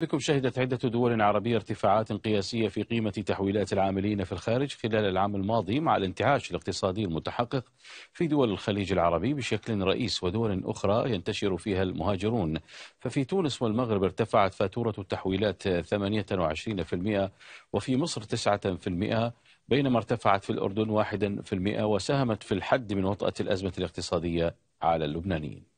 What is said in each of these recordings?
لكم شهدت عدة دول عربية ارتفاعات قياسية في قيمة تحويلات العاملين في الخارج خلال العام الماضي مع الانتعاش الاقتصادي المتحقق في دول الخليج العربي بشكل رئيس ودول أخرى ينتشر فيها المهاجرون ففي تونس والمغرب ارتفعت فاتورة التحويلات 28% وفي مصر 9% بينما ارتفعت في الأردن 1% وساهمت في الحد من وطأة الأزمة الاقتصادية على اللبنانيين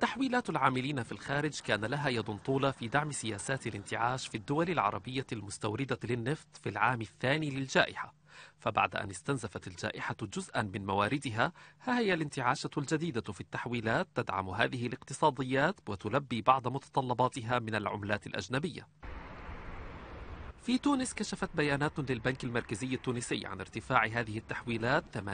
تحويلات العاملين في الخارج كان لها يد طولة في دعم سياسات الانتعاش في الدول العربية المستوردة للنفط في العام الثاني للجائحة فبعد أن استنزفت الجائحة جزءا من مواردها ها هي الانتعاشة الجديدة في التحويلات تدعم هذه الاقتصاديات وتلبي بعض متطلباتها من العملات الأجنبية في تونس كشفت بيانات للبنك المركزي التونسي عن ارتفاع هذه التحويلات 28%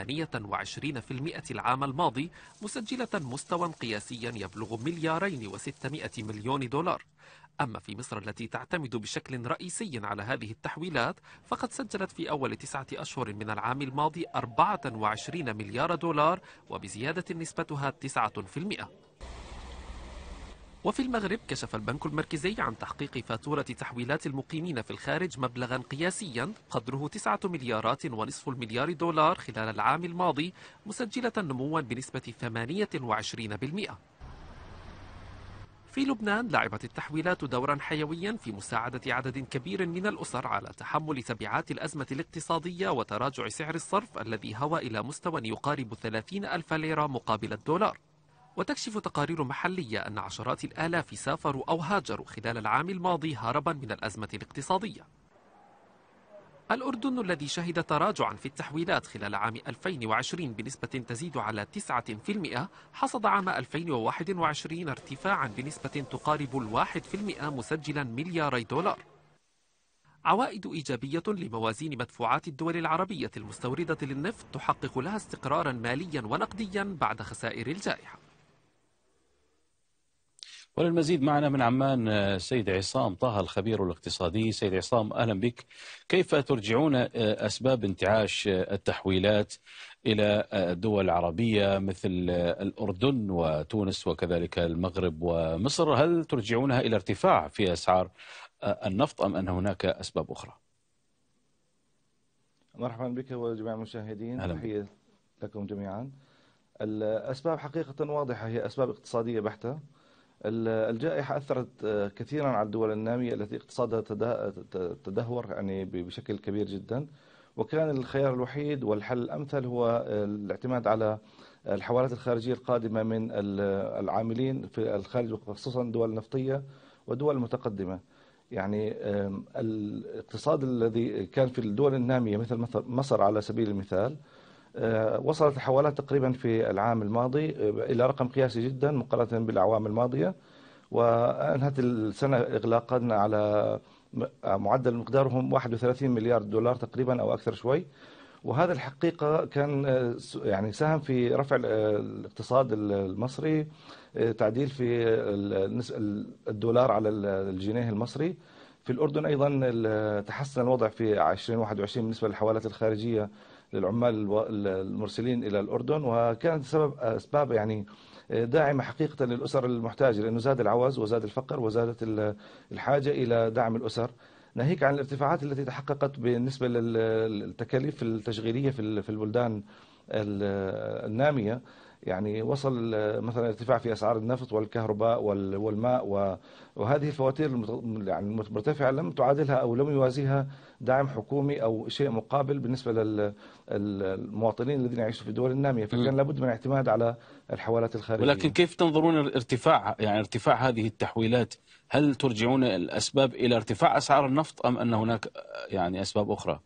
العام الماضي مسجلة مستوى قياسيا يبلغ مليارين و600 مليون دولار أما في مصر التي تعتمد بشكل رئيسي على هذه التحويلات فقد سجلت في أول تسعة أشهر من العام الماضي 24 مليار دولار وبزيادة نسبتها 9% وفي المغرب كشف البنك المركزي عن تحقيق فاتورة تحويلات المقيمين في الخارج مبلغا قياسيا قدره 9 مليارات ونصف المليار دولار خلال العام الماضي مسجلة نموا بنسبة 28% في لبنان لعبت التحويلات دورا حيويا في مساعدة عدد كبير من الأسر على تحمل تبعات الأزمة الاقتصادية وتراجع سعر الصرف الذي هوى إلى مستوى يقارب 30 ألف ليرة مقابل الدولار وتكشف تقارير محلية أن عشرات الآلاف سافروا أو هاجروا خلال العام الماضي هربا من الأزمة الاقتصادية الأردن الذي شهد تراجعا في التحويلات خلال عام 2020 بنسبة تزيد على 9% حصد عام 2021 ارتفاعا بنسبة تقارب الواحد في المئة مسجلا ملياري دولار عوائد إيجابية لموازين مدفوعات الدول العربية المستوردة للنفط تحقق لها استقرارا ماليا ونقديا بعد خسائر الجائحة وللمزيد معنا من عمان السيد آه، عصام طه الخبير الاقتصادي سيد عصام أهلا بك كيف ترجعون آه، أسباب انتعاش آه، التحويلات إلى الدول العربية مثل الأردن وتونس وكذلك المغرب ومصر هل ترجعونها إلى ارتفاع في أسعار النفط أم أن هناك أسباب أخرى مرحبا بك وجميع المشاهدين تحية لكم جميعا الأسباب حقيقة واضحة هي أسباب اقتصادية بحتة الجائحة أثرت آه، كثيرا على الدول النامية التي اقتصادها تدهور يعني بشكل كبير جدا وكان الخيار الوحيد والحل الأمثل هو آه، الاعتماد على الحوالات الخارجية القادمة من العاملين في الخارج وخصوصا الدول النفطية والدول المتقدمة يعني الاقتصاد الذي كان في الدول النامية مثل مصر على سبيل المثال آه، وصلت الحوالات تقريبا في العام الماضي آه، إلى رقم قياسي جدا مقارنة بالأعوام الماضية وأنهت السنة إغلاقا على معدل مقدارهم 31 مليار دولار تقريبا أو أكثر شوي وهذا الحقيقة كان آه، يعني ساهم في رفع الاقتصاد المصري تعديل في الدولار على الجنيه المصري في الأردن أيضا تحسن الوضع في 2021 بالنسبة للحوالات الخارجية للعمال المرسلين إلى الأردن وكانت سبب أسباب يعني آه، داعمة حقيقة للأسر المحتاجة لأنه زاد العوز وزاد الفقر وزادت الحاجة إلى دعم الأسر ناهيك عن الارتفاعات التي تحققت بالنسبة للتكاليف التشغيلية في البلدان النامية يعني وصل آه، مثلا ارتفاع في اسعار النفط والكهرباء والماء وهذه الفواتير يعني المرتفعه لم تعادلها او لم يوازيها دعم حكومي او شيء مقابل بالنسبه للمواطنين الذين يعيشوا في الدول الناميه فكان لابد من الاعتماد على الحوالات الخارجيه ولكن كيف تنظرون الارتفاع يعني ارتفاع هذه التحويلات هل ترجعون الاسباب الى ارتفاع اسعار النفط ام ان هناك آه، يعني اسباب اخرى؟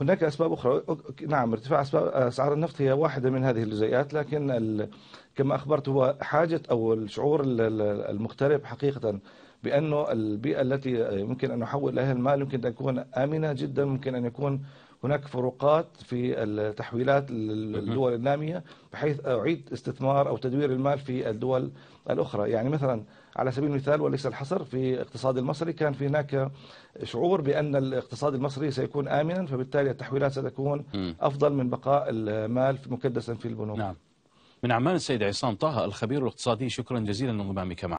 هناك أسباب أخرى نعم ارتفاع أسعار النفط هي واحدة من هذه الجزيئات لكن ال... كما أخبرت هو حاجة أو الشعور المغترب حقيقة بأنه البيئة التي يمكن أن نحول لها المال يمكن أن تكون آمنة جدا ممكن أن يكون هناك فروقات في التحويلات للدول النامية بحيث أعيد استثمار أو تدوير المال في الدول الأخرى يعني مثلا على سبيل المثال وليس الحصر في الاقتصاد المصري كان في هناك شعور بأن الاقتصاد المصري سيكون آمنا فبالتالي التحويلات ستكون أفضل من بقاء المال مكدسا في البنوك نعم. من عمان السيد عصام طه الخبير الاقتصادي شكرا جزيلا لانضمامك معنا